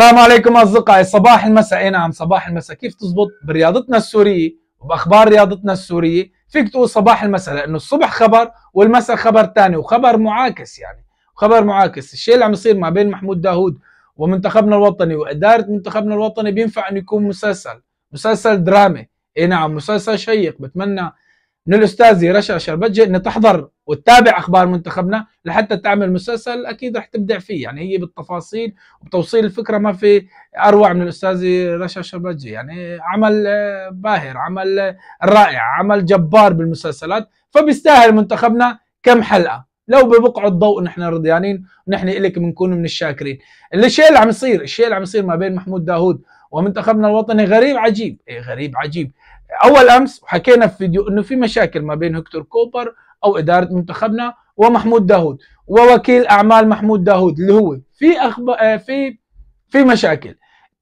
السلام عليكم اصدقائي صباح المساء اي نعم صباح المساء كيف تزبط برياضتنا السوريه وباخبار رياضتنا السوريه فيك تقول صباح المساء لانه الصبح خبر والمساء خبر ثاني وخبر معاكس يعني خبر معاكس الشيء اللي عم يصير ما بين محمود داوود ومنتخبنا الوطني واداره منتخبنا الوطني بينفع انه يكون مسلسل مسلسل درامي اي نعم مسلسل شيق بتمنى من الاستاذه رشا شربتجي ان تحضر وتتابع اخبار منتخبنا لحتى تعمل مسلسل اكيد رح تبدع فيه يعني هي بالتفاصيل وتوصيل الفكره ما في اروع من الاستاذ رشا شبجي يعني عمل آه، باهر عمل آه، رائع عمل جبار بالمسلسلات فبيستاهل منتخبنا كم حلقه لو ببقعة ضوء نحن رضيانين ونحن الك بنكون من الشاكرين الشيء اللي عم يصير الشيء اللي عم يصير ما بين محمود داهود ومنتخبنا الوطني غريب عجيب إيه غريب عجيب اول امس وحكينا في فيديو انه في مشاكل ما بين هكتور كوبر او اداره منتخبنا ومحمود داوود ووكيل اعمال محمود داوود اللي هو في أخب... آه، في في مشاكل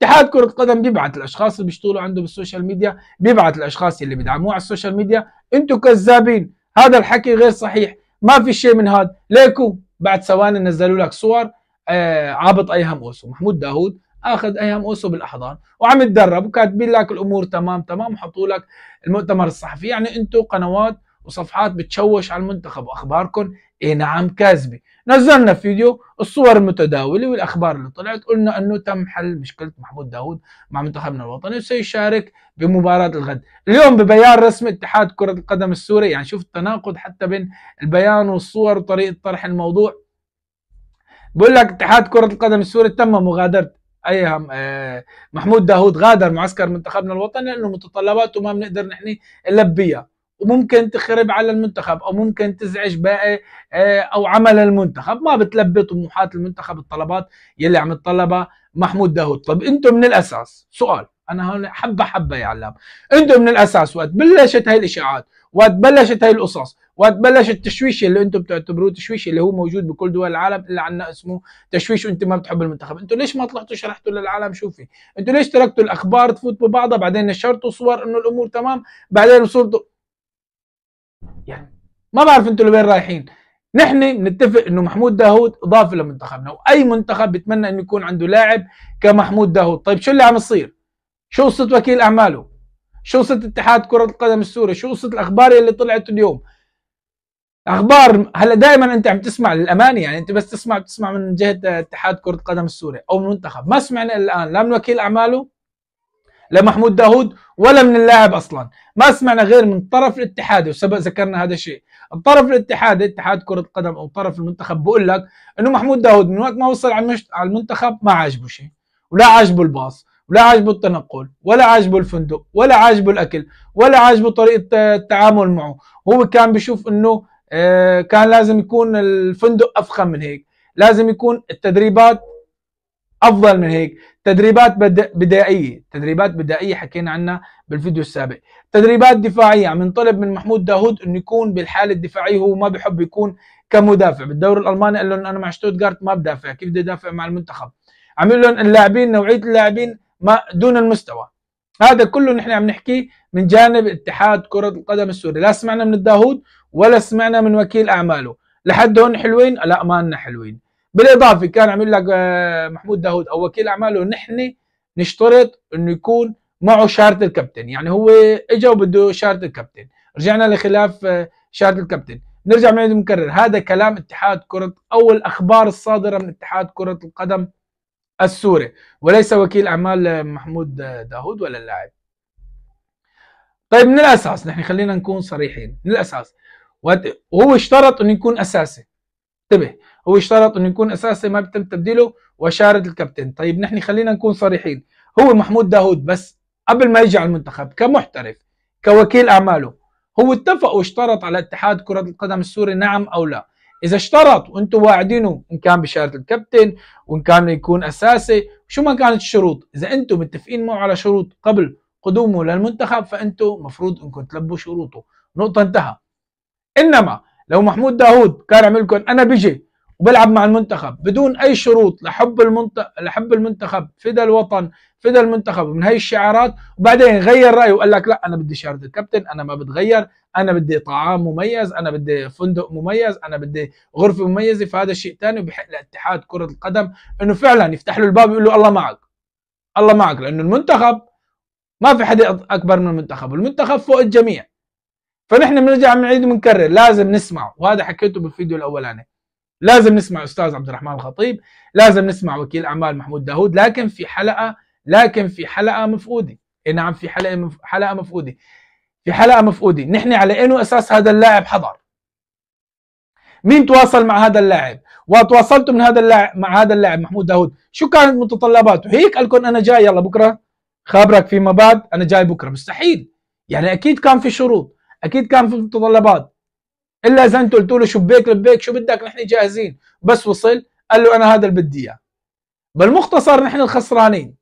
اتحاد كرة القدم بيبعت الاشخاص اللي بيشتغلوا عنده بالسوشيال ميديا بيبعت الاشخاص اللي بيدعموه على السوشيال ميديا انتم كذابين هذا الحكي غير صحيح ما في شيء من هذا ليكو بعد ثواني نزلوا لك صور آه عابط ايهم اوسو محمود داوود اخذ ايام اوسو بالاحضان وعم يتدرب وكاتبين لك الامور تمام تمام وحطوا لك المؤتمر الصحفي يعني انتم قنوات وصفحات بتشوش على المنتخب واخباركم اي نعم كاذبه نزلنا فيديو الصور المتداوله والاخبار اللي طلعت قلنا انه تم حل مشكله محمود داوود مع منتخبنا الوطني وسيشارك بمباراه الغد اليوم ببيان رسمي اتحاد كره القدم السوري يعني شوف التناقض حتى بين البيان والصور وطريقه طرح الموضوع بقول لك اتحاد كره القدم السوري تم مغادره ايام آه، محمود داوود غادر معسكر منتخبنا الوطني لانه متطلباته ما بنقدر نحن نلبيها وممكن تخرب على المنتخب او ممكن تزعج باقي آه، او عمل المنتخب ما بتلبي طموحات المنتخب الطلبات يلي عم يتطلبها محمود داوود طب انتم من الاساس سؤال انا هون حبه حبه يا علام انتم من الاساس وقت بلشت هاي الاشاعات وقت بلشت هاي القصص وقت بلش التشويش اللي انتم بتعتبروه تشويش اللي هو موجود بكل دول العالم الا عنا اسمه تشويش وانت ما بتحب المنتخب انتم ليش ما طلعتوا شرحتوا للعالم شو في انتم ليش تركتوا الاخبار تفوت ببعضها بعدين نشرتوا صور انه الامور تمام بعدين وصلتوا يعني ما بعرف انتم لوين رايحين نحن نتفق انه محمود داوود اضافه لمنتخبنا واي منتخب بيتمنى انه يكون عنده لاعب كمحمود داوود طيب شو اللي عم يصير شو قصه وكيل اعماله شو قصه اتحاد كره القدم السوري شو قصه الاخبار اللي طلعت اليوم اخبار هلا دائما انت عم تسمع للامانه يعني انت بس تسمع بتسمع من جهه اتحاد كره القدم السوري او المنتخب ما سمعنا الان لا من وكيل اعماله لا محمود داوود ولا من اللاعب اصلا ما سمعنا غير من طرف الاتحاد وسبق ذكرنا هذا الشيء الطرف الاتحاد اتحاد كره القدم او طرف المنتخب بقول لك انه محمود داوود من وقت ما وصل على المنتخب ما عاجبه شيء ولا عاجبه الباص ولا عاجبه التنقل ولا عاجبه الفندق ولا عاجبه الاكل ولا عاجبه طريقه التعامل معه هو كان بيشوف انه آه، كان لازم يكون الفندق افخم من هيك لازم يكون التدريبات افضل من هيك تدريبات بدائيه تدريبات بدائيه حكينا عنها بالفيديو السابق تدريبات دفاعيه عم نطلب من محمود داهود انه يكون بالحاله الدفاعيه هو ما بحب يكون كمدافع بالدوري الالماني قال لهم انا مع شتوتغارت ما بدافع كيف بدي ادافع مع المنتخب يقول لهم اللاعبين نوعيه اللاعبين ما دون المستوى هذا كله نحن عم نحكي من جانب اتحاد كرة القدم السوري لا سمعنا من الداهود ولا سمعنا من وكيل أعماله لحد هون حلوين لا ما لنا حلوين بالاضافه كان عمل لك آه، محمود داوود او وكيل اعماله نحن نشترط انه يكون معه شارة الكابتن يعني هو اجى وبده شارة الكابتن رجعنا لخلاف شارة الكابتن نرجع معي بنكرر هذا كلام اتحاد كرة أو الأخبار الصادرة من اتحاد كرة القدم السوري وليس وكيل أعمال آه، محمود آه، داود ولا اللاعب طيب من الأساس نحن خلينا نكون صريحين من الأساس وهو اشترط أنه يكون أساسي انتبه هو اشترط انه يكون اساسي ما بيتم تبديله وشارد الكابتن طيب نحن خلينا نكون صريحين هو محمود داوود بس قبل ما يجي على المنتخب كمحترف كوكيل اعماله هو اتفق واشترط على اتحاد كرة القدم السوري نعم او لا اذا اشترط وانتم واعدينه ان كان بشارة الكابتن وان كان يكون اساسي شو ما كانت الشروط اذا انتم متفقين معه على شروط قبل قدومه للمنتخب فانتم مفروض انكم تلبوا شروطه نقطة انتهى انما لو محمود داوود كان عمل لكم انا بيجي وبلعب مع المنتخب بدون اي شروط لحب المنتخب لحب المنتخب فدا الوطن فدا المنتخب من هاي الشعارات وبعدين غير رايه وقال لك لا انا بدي شهاده الكابتن انا ما بتغير انا بدي طعام مميز انا بدي فندق مميز انا بدي غرفه مميزه فهذا شيء ثاني وبحق لاتحاد كره القدم انه فعلا يفتح له الباب ويقول له الله معك الله معك لانه المنتخب ما في حدا اكبر من المنتخب والمنتخب فوق الجميع فنحن بنرجع بنعيد وبنكرر لازم نسمع وهذا حكيته بالفيديو الاولاني لازم نسمع استاذ عبد الرحمن الخطيب لازم نسمع وكيل اعمال محمود داود لكن في حلقه لكن في حلقه مفقوده نعم في حلقه مف... حلقه مفقوده في حلقه مفقوده نحن على انه اساس هذا اللاعب حضر مين تواصل مع هذا اللاعب وتواصلت من هذا اللاعب مع هذا اللاعب محمود داود شو كانت متطلباته هيك قال لكم انا جاي يلا بكره خابرك فيما بعد انا جاي بكره مستحيل يعني اكيد كان في شروط اكيد كان في متطلبات الا اذا انتم قلتوا له شبيك لبيك شو بدك نحن جاهزين بس وصل قال له انا هذا اللي بدي اياه بالمختصر نحن الخسرانين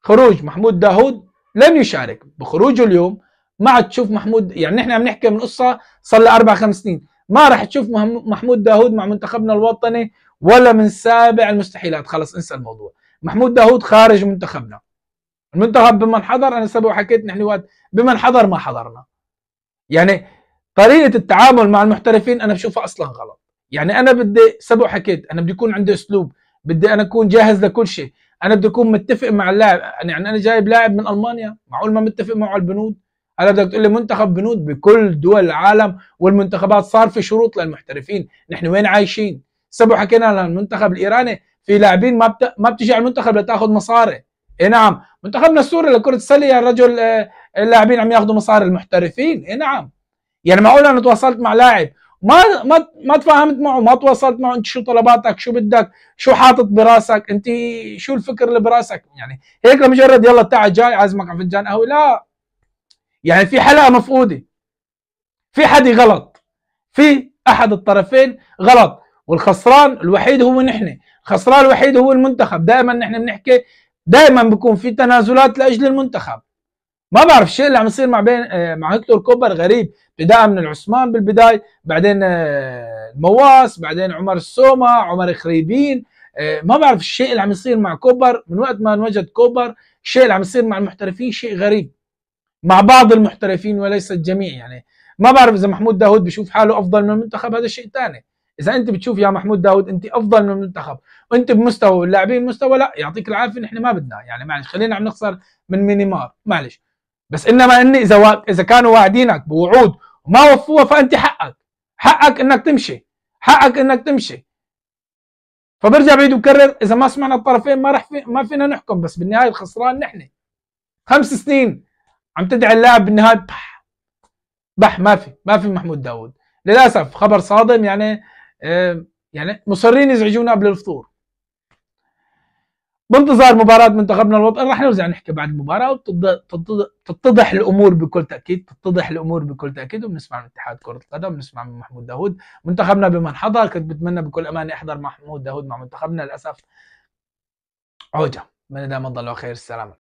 خروج محمود داهود لم يشارك بخروجه اليوم ما عاد تشوف محمود يعني نحن عم نحكي من قصه صار لها اربع خمس سنين ما راح تشوف محمود داهود مع منتخبنا الوطني ولا من سابع المستحيلات خلص انسى الموضوع محمود داهود خارج منتخبنا المنتخب بمن حضر انا سبق وحكيت نحن وقت بمن حضر ما حضرنا يعني طريقه التعامل مع المحترفين انا بشوفها اصلا غلط يعني انا بدي سبق حكيت انا بدي يكون عندي اسلوب بدي انا اكون جاهز لكل شيء انا بدي اكون متفق مع اللاعب يعني انا جايب لاعب من المانيا معقول ما متفق معه على البنود هلا بدك تقول لي منتخب بنود بكل دول العالم والمنتخبات صار في شروط للمحترفين نحن وين عايشين سبق حكينا للمنتخب المنتخب الايراني في لاعبين ما بت... ما بتجي على المنتخب لتاخذ مصاري اي نعم منتخبنا السوري لكره السله يا رجل آه، اللاعبين عم ياخذوا مصاري المحترفين اي نعم يعني معقول انا تواصلت مع لاعب ما ما ما تفاهمت معه ما تواصلت معه انت شو طلباتك شو بدك شو حاطط براسك انت شو الفكر اللي براسك يعني هيك لمجرد يلا تعال جاي عازمك على فنجان قهوه لا يعني في حلقه مفقوده في حد غلط في احد الطرفين غلط والخسران الوحيد هو نحن الخسران الوحيد هو المنتخب دائما نحن بنحكي دائما بيكون في تنازلات لاجل المنتخب ما بعرف الشيء اللي عم يصير مع بين آه، مع هكتور كوبر غريب بدايه من العثمان بالبدايه بعدين آه، المواس بعدين عمر السومة عمر خريبين آه، ما بعرف الشيء اللي عم يصير مع كوبر من وقت ما انوجد كوبر الشيء اللي عم يصير مع المحترفين شيء غريب مع بعض المحترفين وليس الجميع يعني ما بعرف اذا محمود داود بيشوف حاله افضل من المنتخب هذا شيء ثاني اذا انت بتشوف يا محمود داود انت افضل من المنتخب وانت بمستوى واللاعبين مستوى لا يعطيك العافيه نحن ما بدنا يعني معلش خلينا عم نخسر من مينيمار معلش بس انما اني اذا و... اذا كانوا واعدينك بوعود وما وفوها فانت حقك حقك انك تمشي حقك انك تمشي فبرجع بعيد وبكرر اذا ما سمعنا الطرفين ما رح في... ما فينا نحكم بس بالنهايه الخسران نحن خمس سنين عم تدعي اللاعب بالنهايه بح بح ما في ما في محمود داوود للاسف خبر صادم يعني يعني مصرين يزعجونا قبل الفطور بانتظار مباراة منتخبنا الوطني راح نرجع نحكي بعد المباراة وتتضح الأمور بكل تأكيد تتضح الأمور بكل تأكيد وبنسمع من اتحاد كرة القدم بنسمع من محمود داود منتخبنا بمن حضر كنت بتمنى بكل أمانة أحضر محمود داود مع منتخبنا للأسف عوجة من دائما ضلوا خير السلامة